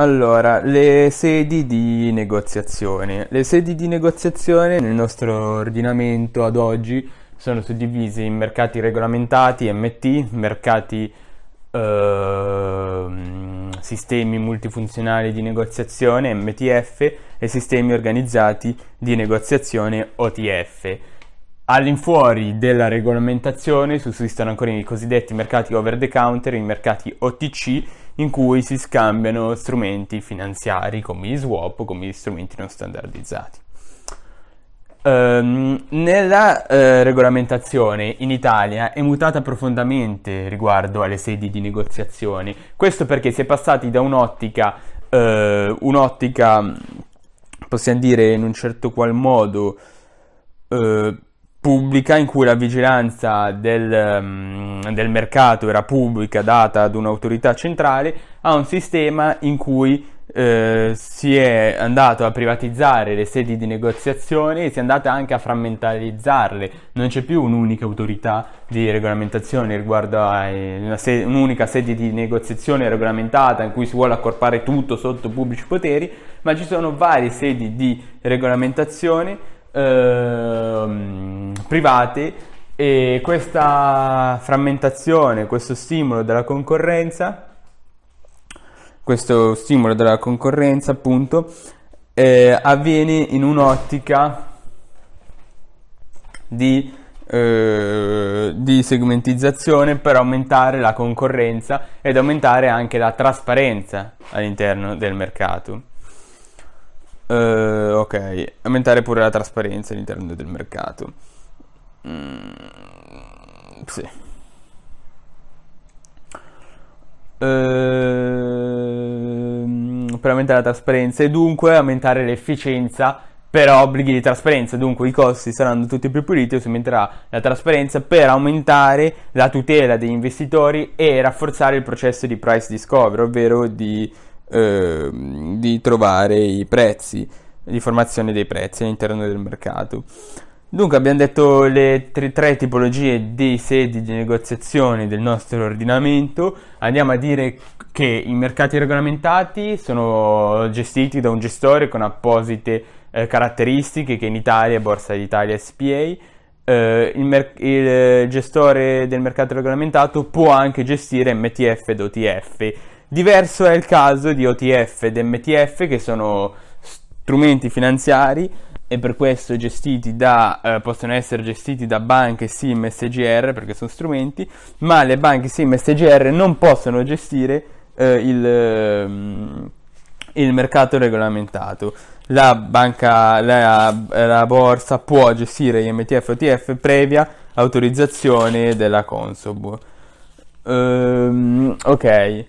Allora, le sedi di negoziazione. Le sedi di negoziazione nel nostro ordinamento ad oggi sono suddivise in mercati regolamentati, MT, mercati eh, sistemi multifunzionali di negoziazione, MTF, e sistemi organizzati di negoziazione, OTF. All'infuori della regolamentazione sussistono ancora i cosiddetti mercati over the counter, i mercati OTC in cui si scambiano strumenti finanziari come gli swap, come gli strumenti non standardizzati. Um, nella uh, regolamentazione in Italia è mutata profondamente riguardo alle sedi di negoziazione, questo perché si è passati da un'ottica, uh, un'ottica possiamo dire in un certo qual modo, uh, pubblica in cui la vigilanza del, mm, del, mercato era pubblica, data ad un'autorità centrale, a un sistema in cui eh, si è andato a privatizzare le sedi di negoziazione e si è andata anche a frammentarizzarle. Non c'è più un'unica autorità di regolamentazione riguardo a eh, se- un'unica sede di negoziazione regolamentata in cui si vuole accorpare tutto sotto pubblici poteri, ma ci sono varie sedi di regolamentazione eh, privati e questa frammentazione, questo stimolo della concorrenza, questo stimolo della concorrenza appunto, eh, avviene in un'ottica di, eh, di segmentizzazione per aumentare la concorrenza ed aumentare anche la trasparenza all'interno del mercato. Uh, ok, aumentare pure la trasparenza all'interno del mercato. Mm, sì. Uh, per aumentare la trasparenza e dunque aumentare l'efficienza per obblighi di trasparenza, dunque i costi saranno tutti più puliti e si aumenterà la trasparenza per aumentare la tutela degli investitori e rafforzare il processo di price discovery, ovvero di Ehm, di trovare i prezzi, l'informazione dei prezzi all'interno del mercato. Dunque abbiamo detto le tre, tre tipologie di sedi di negoziazione del nostro ordinamento, andiamo a dire che i mercati regolamentati sono gestiti da un gestore con apposite eh, caratteristiche che in Italia è Borsa d'Italia SPA, Uh, eh, il, mer- il, gestore del mercato regolamentato può anche gestire MTF ed OTF Diverso è il caso di OTF ed MTF che sono strumenti finanziari e per questo da, eh, possono essere gestiti da banche SIM e SGR perché sono strumenti, ma le banche SIM e SGR non possono gestire eh, il, ehm, il, mercato regolamentato. La, banca, la, la borsa può gestire gli MTF e OTF previa autorizzazione della Consob. Um, ok.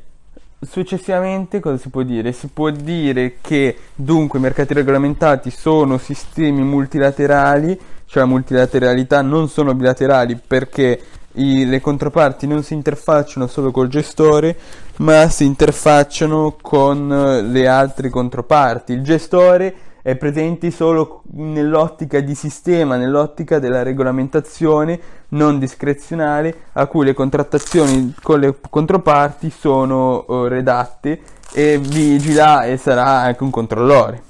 Successivamente cosa si può dire? Si può dire che dunque i mercati regolamentati sono sistemi multilaterali, cioè multilateralità non sono bilaterali perché i, le controparti non si interfacciano solo col gestore, ma si interfacciano con eh, le altre controparti. Il gestore eh, presenti solo nell'ottica di sistema, nell'ottica della regolamentazione non discrezionale a cui le contrattazioni con le controparti sono eh, redatte e vigila e sarà anche un controllore.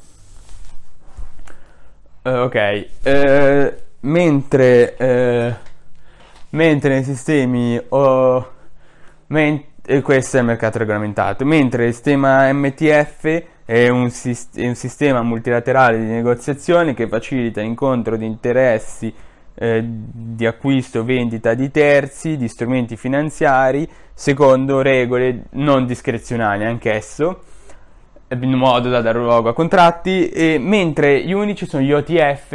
Uh, ok, uh, mentre, uh, mentre nei sistemi oh, men- questo è il mercato regolamentato, mentre il sistema MTF è un, è un, sistema multilaterale di negoziazione che facilita incontro di interessi eh, di acquisto o vendita di terzi, di strumenti finanziari, secondo regole non discrezionali anch'esso, in modo da dare luogo a contratti, e, mentre gli unici sono gli OTF,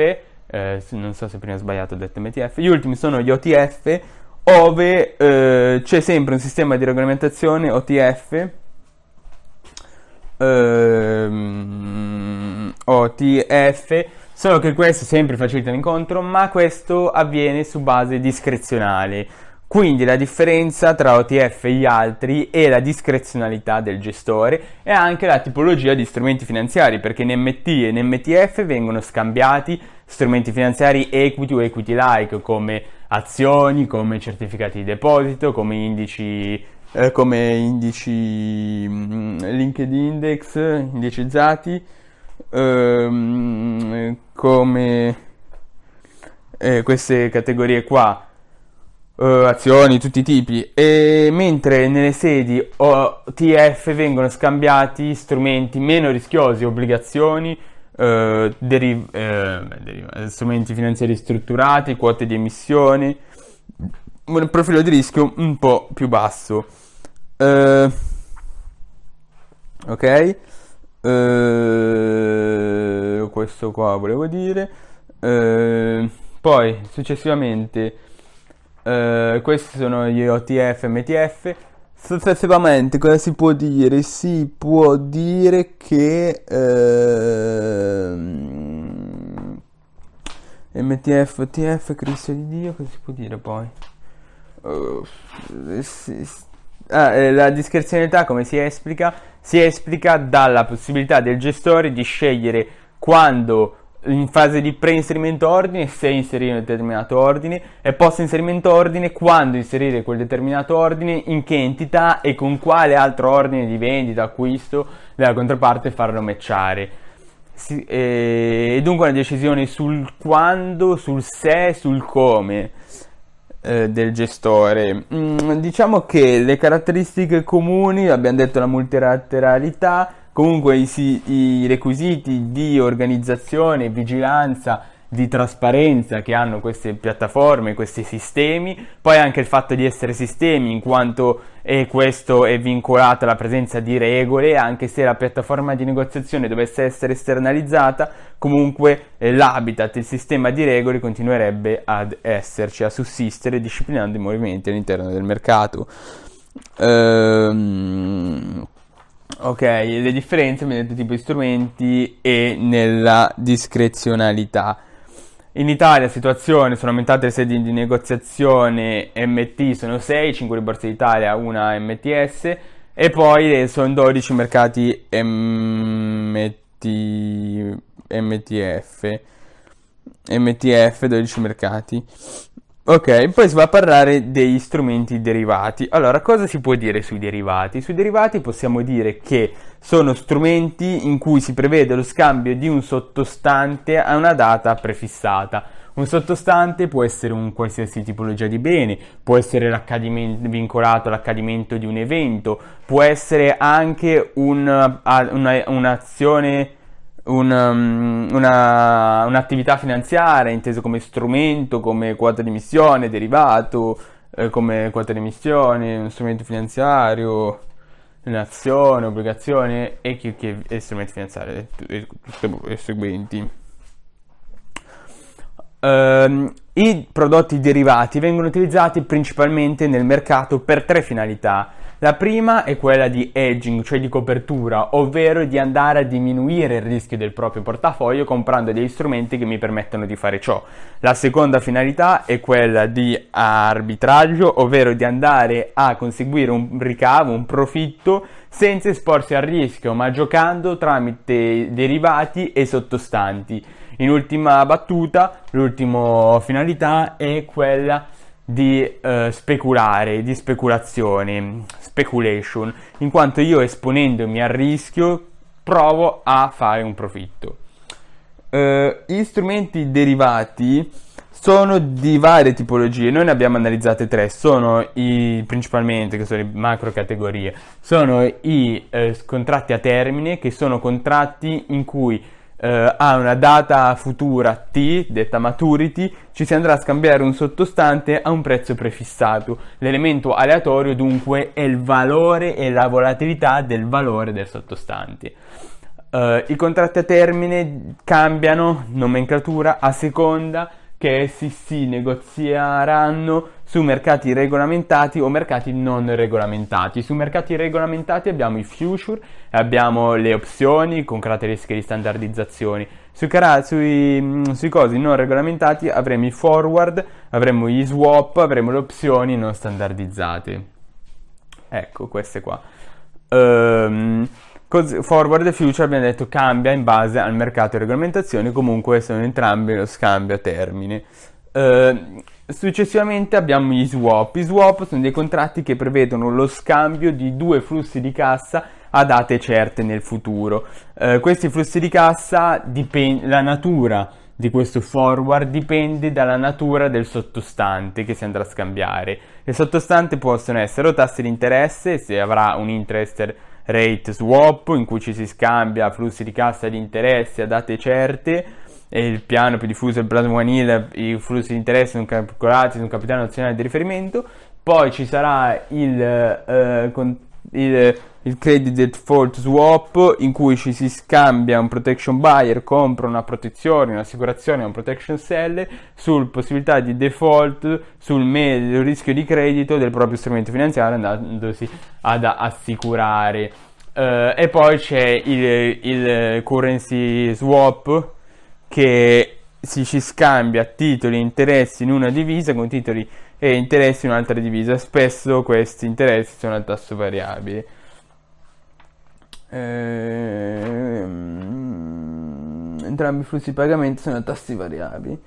eh, non so se prima ho sbagliato ho detto MTF, gli ultimi sono gli OTF, ove eh, c'è sempre un sistema di regolamentazione OTF ehm, OTF, solo che questo sempre facilita l'incontro, ma questo avviene su base discrezionale. Quindi la differenza tra OTF e gli altri è la discrezionalità del gestore e anche la tipologia di strumenti finanziari, perché in MT e in MTF vengono scambiati strumenti finanziari equity o equity-like, come azioni, come certificati di deposito, come indici eh, come indici mm, linked index indicizzati, ehm, come eh, queste categorie qua. Uh, azioni, tutti i tipi, e mentre nelle sedi OTF vengono scambiati strumenti meno rischiosi, obbligazioni, uh, deriv- uh, strumenti finanziari strutturati, quote di emissione, un profilo di rischio un po' più basso. Uh, ok. Uh, questo qua volevo dire. Uh, poi successivamente questi sono gli OTF, e MTF. Successivamente cosa si può dire? Si può dire che MTF, ehm, OTF, Cristo di Dio, cosa si può dire poi? Uh, Ah, eh, la discrezionalità come si esplica? Si esplica dalla possibilità del gestore di scegliere quando in fase di pre-inserimento ordine se inserire un determinato ordine e post inserimento ordine quando inserire quel determinato ordine in che entità e con quale altro ordine di vendita acquisto della controparte farlo matchare si, eh, e dunque una decisione sul quando sul se sul come eh, del gestore. Mm, diciamo che le caratteristiche comuni, abbiamo detto la multilateralità, comunque i, i requisiti di organizzazione, vigilanza di trasparenza che hanno queste piattaforme, questi sistemi, poi anche il fatto di essere sistemi in quanto e questo è vincolato alla presenza di regole, anche se la piattaforma di negoziazione dovesse essere esternalizzata, comunque eh, l'habitat, il sistema di regole continuerebbe ad esserci, a sussistere, disciplinando i movimenti all'interno del mercato. Ehm... Ok, le differenze nel tipo di strumenti e nella discrezionalità. In Italia situazione, sono aumentate le sedi di negoziazione MT, sono 6, 5 di Borsa d'Italia, una MTS e poi eh, sono 12 mercati MT, MTF, MTF 12 mercati. Ok, poi si va a parlare degli strumenti derivati. Allora, cosa si può dire sui derivati? Sui derivati possiamo dire che sono strumenti in cui si prevede lo scambio di un sottostante a una data prefissata. Un sottostante può essere un qualsiasi tipologia di bene, può essere vincolato all'accadimento di un evento, può essere anche un, una, un'azione, un, um, una, un'attività finanziaria inteso come strumento, come quota di missione, derivato, eh, come quota di missione, uno strumento finanziario un'azione, obbligazione e, che, e strumenti finanziari e, tutte le seguenti. Um, I prodotti derivati vengono utilizzati principalmente nel mercato per tre finalità la prima è quella di hedging, cioè di copertura, ovvero di andare a diminuire il rischio del proprio portafoglio comprando degli strumenti che mi permettono di fare ciò. La seconda finalità è quella di arbitraggio, ovvero di andare a conseguire un ricavo, un profitto senza esporsi al rischio, ma giocando tramite derivati e sottostanti. In ultima battuta, l'ultima finalità è quella di eh, speculare, di speculazioni, speculation, in quanto io esponendomi al rischio provo a fare un profitto. Eh, gli strumenti derivati sono di varie tipologie, noi ne abbiamo analizzate tre, sono i, principalmente, che sono le macro categorie, sono i eh, contratti a termine, che sono contratti in cui eh, a una data futura T, detta maturity, ci si andrà a scambiare un sottostante a un prezzo prefissato. L'elemento aleatorio dunque è il valore e la volatilità del valore del sottostante. Uh, I contratti a termine cambiano nomenclatura a seconda che essi si negozieranno su mercati regolamentati o mercati non regolamentati. Su mercati regolamentati abbiamo i future, e abbiamo le opzioni con caratteristiche di standardizzazione. Su cara- sui, mm, sui cosi non regolamentati avremo i forward, avremo gli swap, avremo le opzioni non standardizzate. Ecco, queste qua. Um, forward e future abbiamo detto cambia in base al mercato e regolamentazione, comunque sono entrambi lo scambio a termine. Uh, Successivamente abbiamo gli swap. I swap sono dei contratti che prevedono lo scambio di due flussi di cassa a date certe nel futuro. Eh, questi flussi di cassa, dipende la natura di questo forward dipende dalla natura del sottostante che si andrà a scambiare. Il sottostante possono essere o tassi di interesse, se avrà un interest rate swap in cui ci si scambia flussi di cassa di interesse a date certe, il piano più diffuso è del plasma Vanilla, i flussi di interesse sono calcolati su un capitale nazionale di riferimento, poi ci sarà il, eh, con, il, il, credit default swap in cui ci si scambia un protection buyer, compra una protezione, un'assicurazione, un protection seller sul possibilità di default sul meglio rischio di credito del proprio strumento finanziario andandosi ad assicurare. Eh, e poi c'è il, il currency swap che si ci scambia titoli e interessi in una divisa con titoli e interessi in un'altra divisa. Spesso questi interessi sono a tasso variabile. Ehm, entrambi i flussi di pagamento sono a tassi variabili.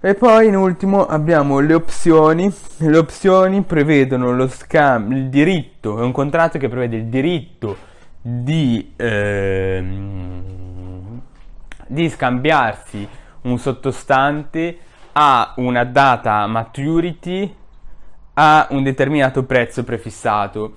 E poi in ultimo abbiamo le opzioni. Le opzioni prevedono lo scam, il diritto, è un contratto che prevede il diritto di... Ehm, di scambiarsi un sottostante a una data maturity a un determinato prezzo prefissato.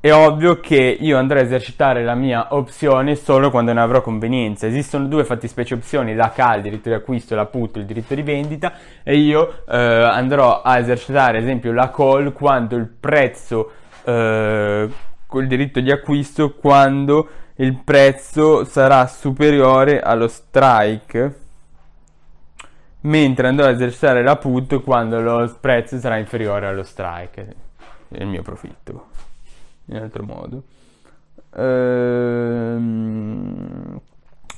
È ovvio che io andrò a esercitare la mia opzione solo quando ne avrò convenienza. Esistono due fattispecie opzioni, la CA, il diritto di acquisto, la PUT, il diritto di vendita, e io eh, andrò a esercitare, ad esempio, la call quando il prezzo eh, col diritto di acquisto, quando il prezzo sarà superiore allo strike mentre andrò a esercitare la put quando lo prezzo sarà inferiore allo strike il mio profitto in altro modo ehm,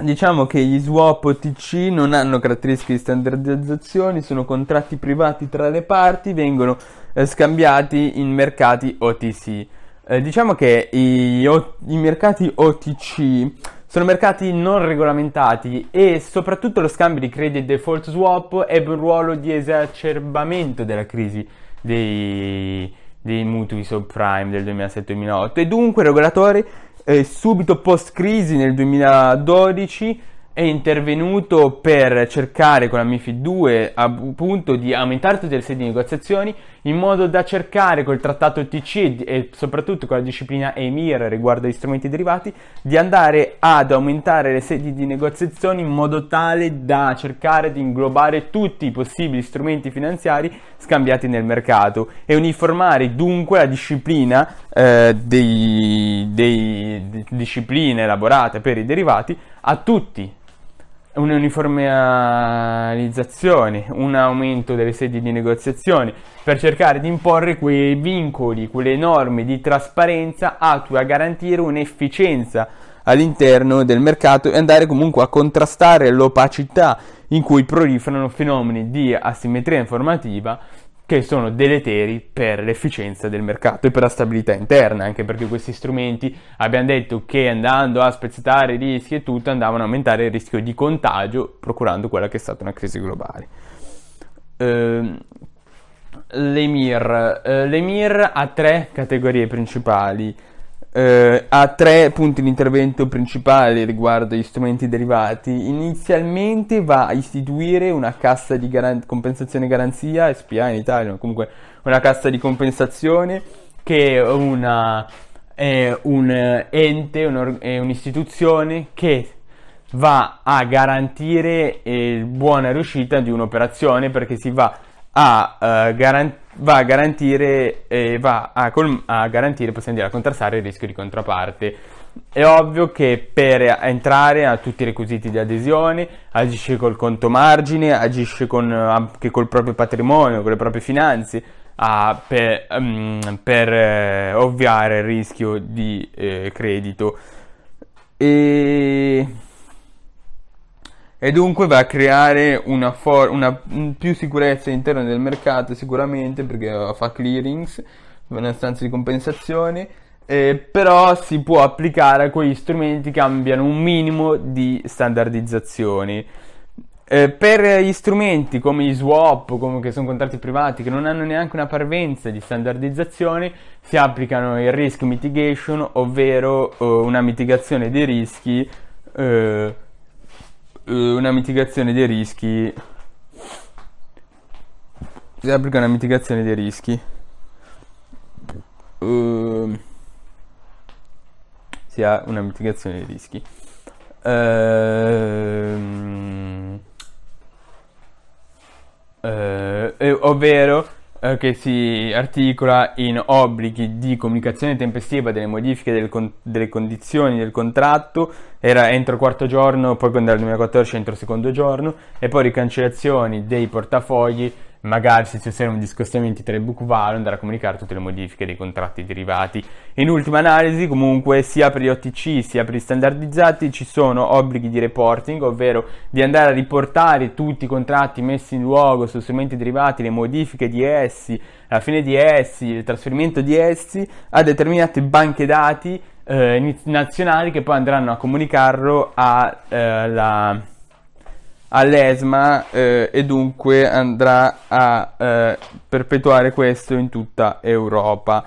diciamo che gli swap OTC non hanno caratteristiche di standardizzazione sono contratti privati tra le parti vengono eh, scambiati in mercati OTC eh, diciamo che i, o- i mercati OTC sono mercati non regolamentati e soprattutto lo scambio di credit default swap ebbe un ruolo di esacerbamento della crisi dei, dei mutui subprime del 2007-2008 e dunque i regolatori eh, subito post crisi nel 2012 è intervenuto per cercare con la MIFID 2 appunto di aumentare tutte le sedi di negoziazioni in modo da cercare col trattato TC e soprattutto con la disciplina EMIR riguardo agli strumenti derivati di andare ad aumentare le sedi di negoziazioni in modo tale da cercare di inglobare tutti i possibili strumenti finanziari scambiati nel mercato e uniformare dunque la disciplina eh, dei, dei, discipline elaborate per i derivati a tutti un'uniformalizzazione, un aumento delle sedi di negoziazione per cercare di imporre quei vincoli, quelle norme di trasparenza atue a garantire un'efficienza all'interno del mercato e andare comunque a contrastare l'opacità in cui proliferano fenomeni di asimmetria informativa che sono deleteri per l'efficienza del mercato e per la stabilità interna, anche perché questi strumenti abbiamo detto che andando a spezzettare i rischi e tutto andavano a aumentare il rischio di contagio, procurando quella che è stata una crisi globale. Eh, L'EMIR. Eh, L'EMIR ha tre categorie principali eh, ha tre punti di intervento principali riguardo gli strumenti derivati. Inizialmente va a istituire una cassa di garan- compensazione garanzia, SPA in Italia, ma comunque una cassa di compensazione che è, una, è un ente, un or- è un'istituzione che va a garantire la eh, buona riuscita di un'operazione perché si va a eh, garantire va a garantire, eh, va a, col- a garantire, possiamo dire, a contrastare il rischio di contraparte. È ovvio che per entrare a tutti i requisiti di adesione agisce col conto margine, agisce con, eh, anche col proprio patrimonio, con le proprie finanze, a, mm, per, um, eh, per ovviare il rischio di eh, credito. E e dunque va a creare una, for- una mm, più sicurezza all'interno del mercato sicuramente perché fa clearings, una stanza di compensazione, eh, però si può applicare a quegli strumenti che abbiano un minimo di standardizzazione. Eh, per gli strumenti come gli swap, come che sono contratti privati, che non hanno neanche una parvenza di standardizzazione, si applicano il risk mitigation, ovvero eh, una mitigazione dei rischi eh, eh, una mitigazione dei rischi si applica una mitigazione dei rischi uh, si ha una mitigazione dei rischi uh, uh, ovvero eh, che si articola in obblighi di comunicazione tempestiva delle modifiche del con- delle condizioni del contratto, era entro il quarto giorno, poi quando era il 2014 entro il secondo giorno, e poi ricancellazioni dei portafogli magari se ci osservano discostamenti tra i book value andare a comunicare tutte le modifiche dei contratti derivati. In ultima analisi comunque sia per gli OTC sia per gli standardizzati ci sono obblighi di reporting, ovvero di andare a riportare tutti i contratti messi in luogo su strumenti derivati, le modifiche di essi, la fine di essi, il trasferimento di essi a determinate banche dati eh, nazionali che poi andranno a comunicarlo alla... Eh, all'ESMA eh, e dunque andrà a eh, perpetuare questo in tutta Europa.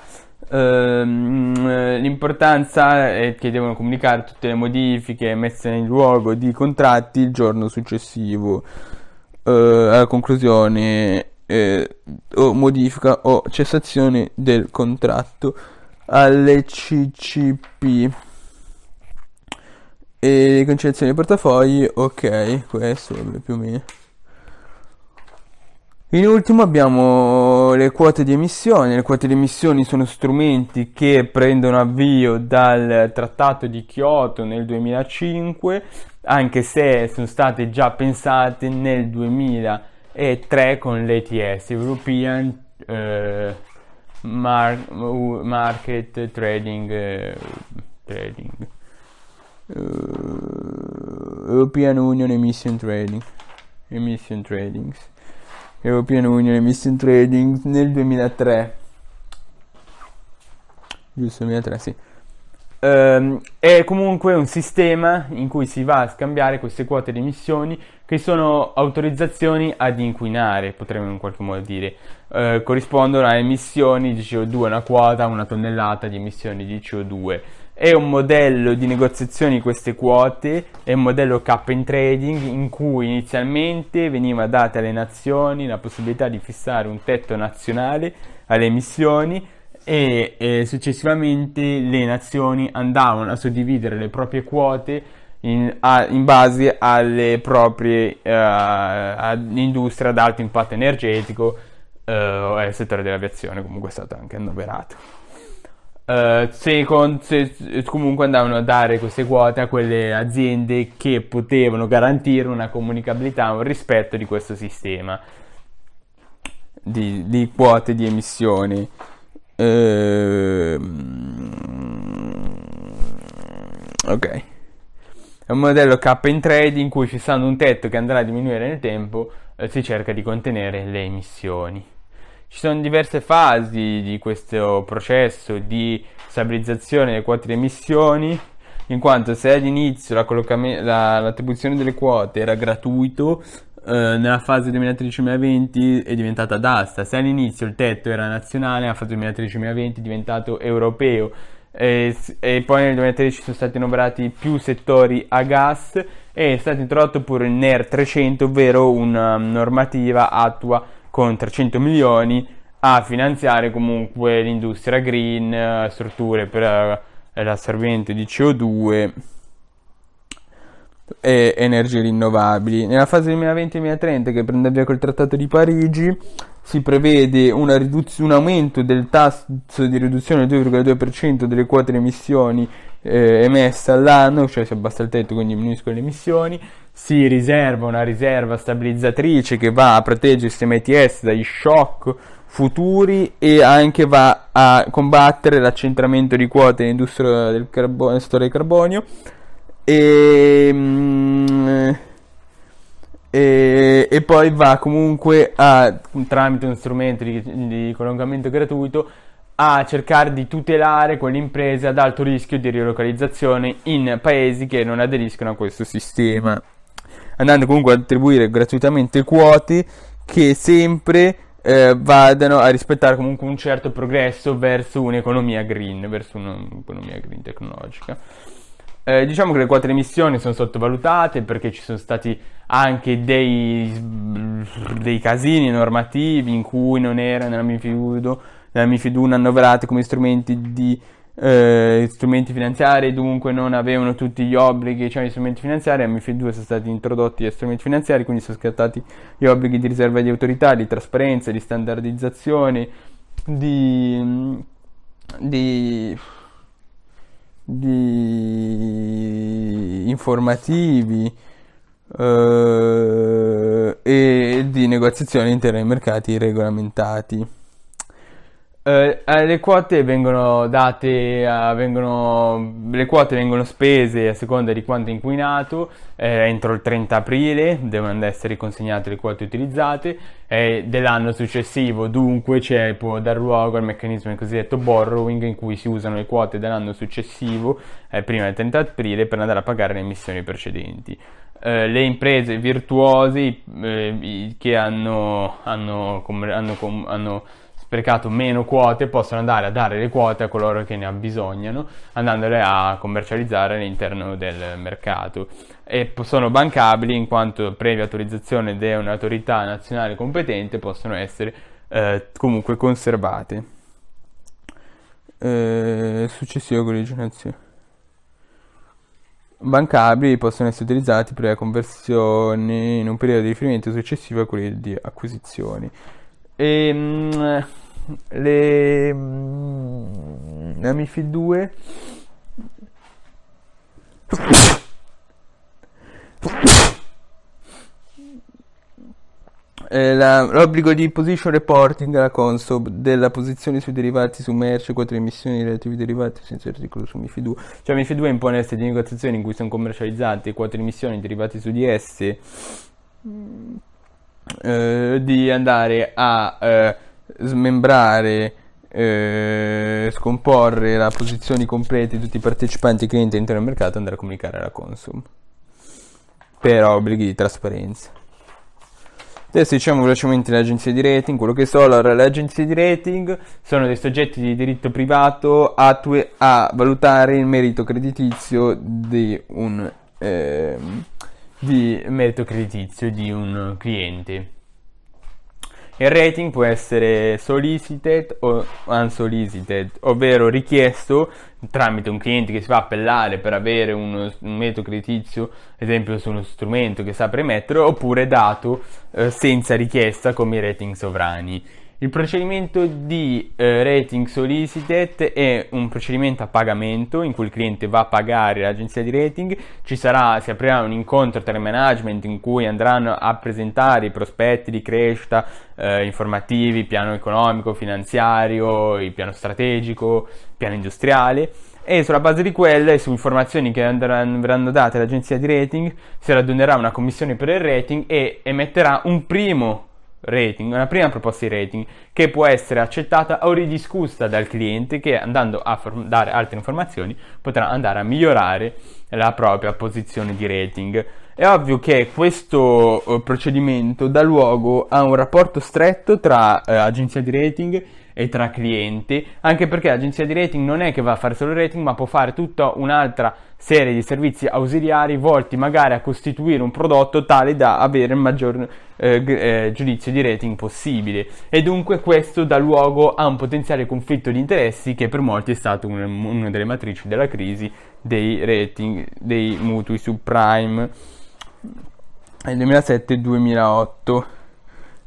Ehm, eh, l'importanza è che devono comunicare tutte le modifiche messe in luogo di contratti il giorno successivo eh, alla conclusione eh, o modifica o cessazione del contratto alle CCP. E cancellazione portafogli, ok, questo più o meno. In ultimo abbiamo le quote di emissione. Le quote di emissioni sono strumenti che prendono avvio dal Trattato di Kyoto nel 2005, anche se sono state già pensate nel 2003 con l'ETS, European eh, Mar- Market Trading, eh, Trading uh, European Union Emission Trading Emission Trading European Union Emission Trading nel 2003 giusto 2003 sì Um, è comunque un sistema in cui si va a scambiare queste quote di emissioni che sono autorizzazioni ad inquinare, potremmo in qualche modo dire, uh, corrispondono a emissioni di CO2, una quota, una tonnellata di emissioni di CO2 è un modello di negoziazione di queste quote, è un modello cap and trading in cui inizialmente veniva data alle nazioni la possibilità di fissare un tetto nazionale alle emissioni e eh, successivamente le nazioni andavano a suddividere le proprie quote in, a, in base alle proprie uh, eh, industrie ad alto impatto energetico uh, eh, e eh, al settore dell'aviazione comunque è stato anche annoverato. Eh, se, con, se, comunque andavano a dare queste quote a quelle aziende che potevano garantire una comunicabilità, un rispetto di questo sistema di, di quote di emissioni. Uh, ok. È un modello K in trade in cui fissando un tetto che andrà a diminuire nel tempo eh, si cerca di contenere le emissioni. Ci sono diverse fasi di questo processo di stabilizzazione delle quote di emissioni, in quanto se all'inizio la collocami- la, l'attribuzione delle quote era gratuito, eh, nella fase 2013-2020 è diventata d'asta, se all'inizio il tetto era nazionale, nella fase 2013-2020 è diventato europeo. E, e, poi nel 2013 sono stati nominati più settori a gas e è stato introdotto pure il NER 300, ovvero una normativa attua con 300 milioni a finanziare comunque l'industria green, eh, strutture per eh, l'assorbimento di CO2 e energie rinnovabili. Nella fase 2020-2030 che prende via col Trattato di Parigi si prevede riduz- un aumento del tasso di riduzione del 2,2% delle quote di emissioni eh, emessa all'anno, cioè si abbassa il tetto quindi diminuiscono le emissioni, si riserva una riserva stabilizzatrice che va a proteggere il sistema ETS dagli shock futuri e anche va a combattere l'accentramento di quote nell'industria del, carbo- del carbonio e, ehm, e, e, poi va comunque a, tramite un strumento di, di collongamento gratuito a cercare di tutelare quelle imprese ad alto rischio di rilocalizzazione in paesi che non aderiscono a questo sistema, andando comunque ad attribuire gratuitamente quote che sempre eh, vadano a rispettare comunque un certo progresso verso un'economia green, verso un'economia green tecnologica. Eh, diciamo che le quote di emissione sono sottovalutate perché ci sono stati anche dei, dei casini normativi in cui non era, non mi fiudo, della eh, MIFID 1 annoverate come strumenti di eh, strumenti finanziari, dunque non avevano tutti gli obblighi, cioè gli strumenti finanziari, a MIFID 2 sono stati introdotti gli strumenti finanziari, quindi sono scattati gli obblighi di riserva di autorità, di trasparenza, di standardizzazione, di... di di informativi eh, e di negoziazione interna ai mercati regolamentati. Eh, eh, le quote vengono date, a, eh, vengono, le quote vengono spese a seconda di quanto inquinato, eh, entro il 30 aprile devono essere consegnate le quote utilizzate e dell'anno successivo, dunque c'è, può dar luogo al meccanismo cosiddetto borrowing in cui si usano le quote dell'anno successivo eh, prima del 30 aprile per andare a pagare le emissioni precedenti. le imprese virtuose che hanno, hanno, hanno, hanno mercato meno quote possono andare a dare le quote a coloro che ne abbisognano, andandole a commercializzare all'interno del mercato. E sono bancabili in quanto previa autorizzazione di un'autorità nazionale competente possono essere eh, comunque conservate. Eh, successiva originazione bancabili possono essere utilizzati per la conversione in un periodo di riferimento successivo a quelli di acquisizioni. E, ehm, mh, le mm, eh, la Mifid 2 l'obbligo di position reporting alla console della posizione sui derivati su merce, quattro emissioni relativi derivati senza articolo su MIFI 2. Cioè MIFI 2 impone a di negoziazioni in cui sono commercializzate quattro emissioni derivati su di esse mm. eh, di andare a eh, smembrare, eh, scomporre la posizione completa di tutti i partecipanti e clienti all'interno del mercato e andare a comunicare alla Consum. Per obblighi di trasparenza. Adesso diciamo velocemente le agenzie di rating, quello che so, allora le agenzie di rating sono dei soggetti di diritto privato attue a valutare il merito creditizio di un, eh, di merito creditizio di un cliente. Il rating può essere solicited o unsolicited, ovvero richiesto tramite un cliente che si fa appellare per avere uno, un metodo creditizio, ad esempio su uno strumento che sa premettere, oppure dato eh, senza richiesta come i rating sovrani. Il procedimento di eh, rating solicited è un procedimento a pagamento in cui il cliente va a pagare l'agenzia di rating, ci sarà, si aprirà un incontro tra il management in cui andranno a presentare i prospetti di crescita eh, informativi, piano economico, finanziario, il piano strategico, piano industriale e sulla base di quelle, su informazioni che andranno, verranno date all'agenzia di rating, si raddonerà una commissione per il rating e emetterà un primo rating, una prima proposta di rating che può essere accettata o ridiscussa dal cliente che andando a form- dare altre informazioni potrà andare a migliorare la propria posizione di rating. È ovvio che questo eh, procedimento dà luogo a un rapporto stretto tra eh, agenzia di rating e e tra clienti, anche perché l'agenzia di rating non è che va a fare solo rating, ma può fare tutta un'altra serie di servizi ausiliari volti magari a costituire un prodotto tale da avere il maggior eh, eh, giudizio di rating possibile. E dunque questo dà luogo a un potenziale conflitto di interessi che per molti è stato un, una delle matrici della crisi dei rating dei mutui subprime nel 2007-2008.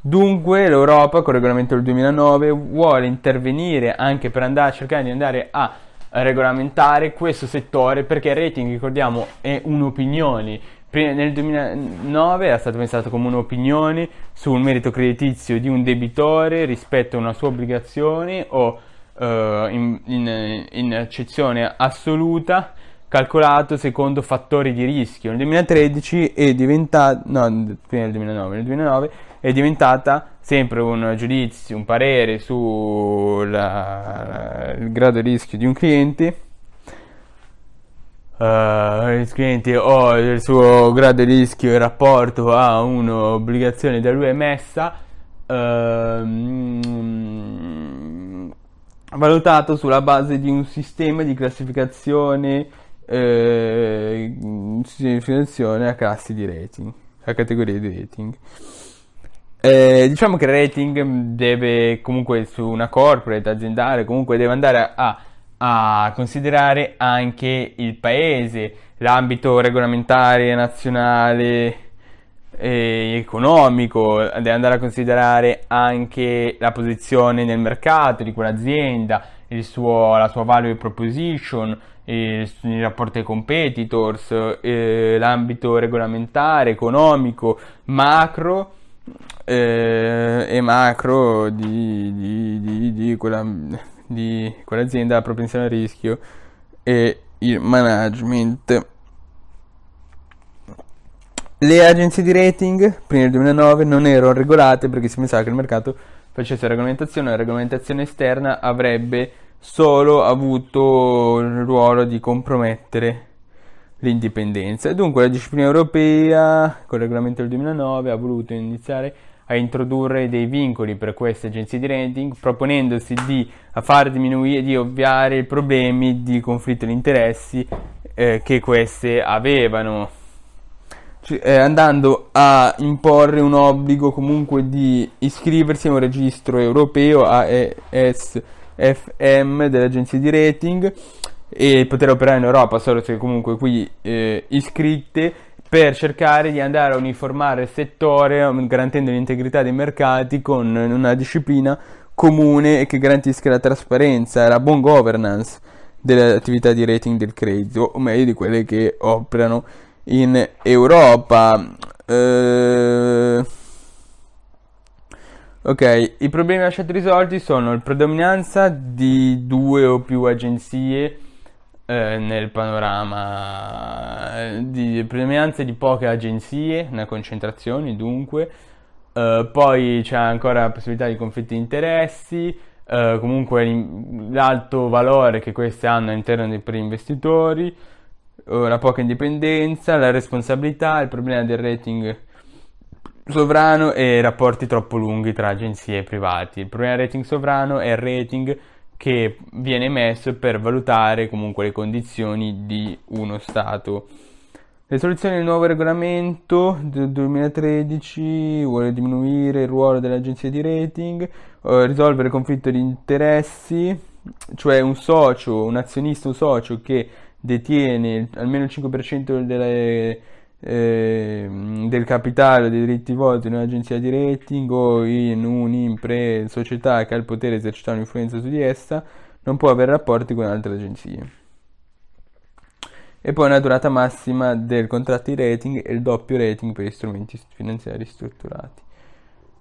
Dunque l'Europa, con il regolamento del 2009, vuole intervenire anche per andare a cercare di andare a regolamentare questo settore perché il rating, ricordiamo, è un'opinione. Prima, nel 2009 era stato pensato come un'opinione sul merito creditizio di un debitore rispetto a una sua obbligazione o eh, in, in, in accezione assoluta calcolato secondo fattori di rischio. Nel 2013 è diventato, no, prima 2009, nel 2009 è diventata sempre un giudizio, un parere sul grado di rischio di un cliente. Uh, il cliente o oh, il suo grado di rischio in rapporto a un'obbligazione da lui emessa uh, valutato sulla base di un sistema di classificazione eh, a classi di rating a categorie di rating eh, diciamo che il rating deve comunque su una corporate aziendale, comunque deve andare a, a considerare anche il paese, l'ambito regolamentare nazionale e economico, deve andare a considerare anche la posizione nel mercato di quell'azienda, suo, la sua value proposition, il, il rapporto ai competitors, eh, l'ambito regolamentare, economico, macro eh, e macro di, di, di, di, quella, di quell'azienda, la propensione al rischio e il management. Le agenzie di rating prima del 2009 non erano regolate perché si pensava che il mercato facesse regolamentazione, la regolamentazione esterna avrebbe solo avuto il ruolo di compromettere l'indipendenza. E dunque la disciplina europea, con il regolamento del 2009, ha voluto iniziare a introdurre dei vincoli per queste agenzie di rating, proponendosi di far diminuire, di ovviare i problemi di conflitto di interessi eh, che queste avevano, cioè, eh, andando a imporre un obbligo comunque di iscriversi a un registro europeo AESFM agenzie di rating e poter operare in Europa, solo se comunque qui eh, iscritte per cercare di andare a uniformare il settore um, garantendo l'integrità dei mercati con eh, una disciplina comune e che garantisca la trasparenza e la buona governance delle attività di rating del credito, o meglio di quelle che operano in Europa. Eh... Ok, i problemi lasciati risolti sono la predominanza di due o più agenzie eh, nel panorama eh, di premianze di poche agenzie, una concentrazione dunque, eh, poi c'è ancora la possibilità di conflitti di interessi, eh, comunque l'alto valore che queste hanno all'interno dei pre-investitori, la poca indipendenza, la responsabilità, il problema del rating sovrano e rapporti troppo lunghi tra agenzie e privati. Il problema del rating sovrano è il rating che viene emesso per valutare comunque le condizioni di uno Stato. Le soluzioni del nuovo regolamento del 2013 vuole diminuire il ruolo dell'agenzia di rating, eh, risolvere il conflitto di interessi, cioè un socio, un azionista, un socio che detiene almeno il 5% delle Ehm, del capitale o dei diritti volti in un'agenzia di rating o in un'impresa società che ha il potere di esercitare un'influenza su di essa, non può avere rapporti con altre agenzie. E poi una durata massima del contratto di rating e il doppio rating per gli strumenti finanziari strutturati.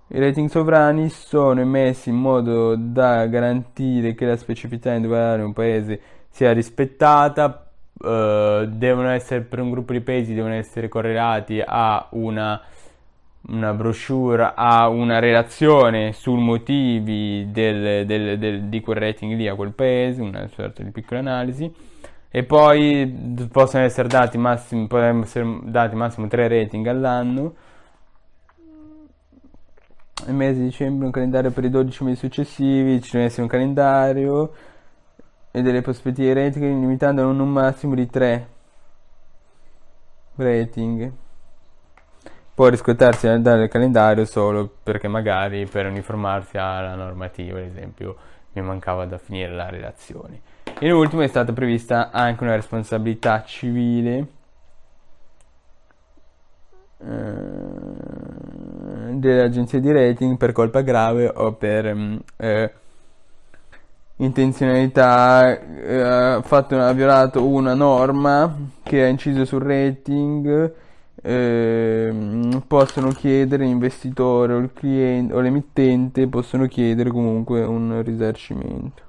I rating sovrani sono emessi in modo da garantire che la specificità individuale di un paese sia rispettata eh, devono essere per un gruppo di pesi devono essere correlati a una, una brochure, a una relazione sui motivi del, del, del, di quel rating lì a quel paese, una sorta di piccola analisi. E poi possono essere dati massimo, possono essere dati massimo 3 rating all'anno il mese di dicembre un calendario per i 12 mesi successivi, ci deve essere un calendario, e delle prospettive eretiche limitando a un massimo di 3 rating può riscottarsi dal calendario solo perché magari per uniformarsi alla normativa ad esempio mi mancava da finire la relazione in ultimo è stata prevista anche una responsabilità civile eh, delle agenzie di rating per colpa grave o per mm, eh, intenzionalità, eh, fatto, ha violato una norma che ha inciso sul rating, eh, possono chiedere l'investitore o il cliente o l'emittente possono chiedere comunque un risarcimento.